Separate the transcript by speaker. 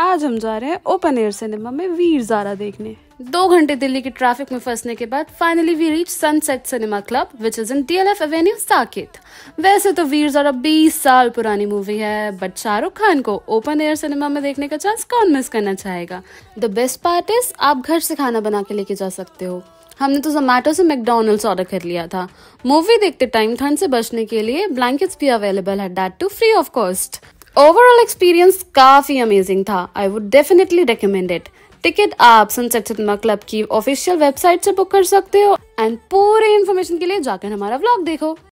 Speaker 1: आज हम जा रहे हैं ओपन एयर सिनेमा में वीर जारा देखने दो घंटे दिल्ली के ट्रैफिक में फंसने के बाद finally we reach Sunset Cinema Club which is in DLF Avenue Saket वैसे तो वीर जारा 20 साल पुरानी मूवी है बट शाहरुख खान को ओपन एयर सिनेमा में देखने का चांस कौन मिस करना चाहेगा द बेस्ट पार्ट इज आप घर से खाना बना के लेके जा सकते हो हमने तो जोमेटो से मैकडोनल्ड्स ऑर्डर कर लिया था मूवी देखते टाइम ठंड से बचने के लिए ब्लैंकेट्स भी अवेलेबल है that too free of cost overall experience काफी अमेजिंग था I would definitely recommend it ticket आप सनसेट सिनेमा क्लब की ऑफिशियल वेबसाइट से बुक कर सकते हो एंड पूरे इन्फॉर्मेशन के लिए जाकर हमारा व्लॉग देखो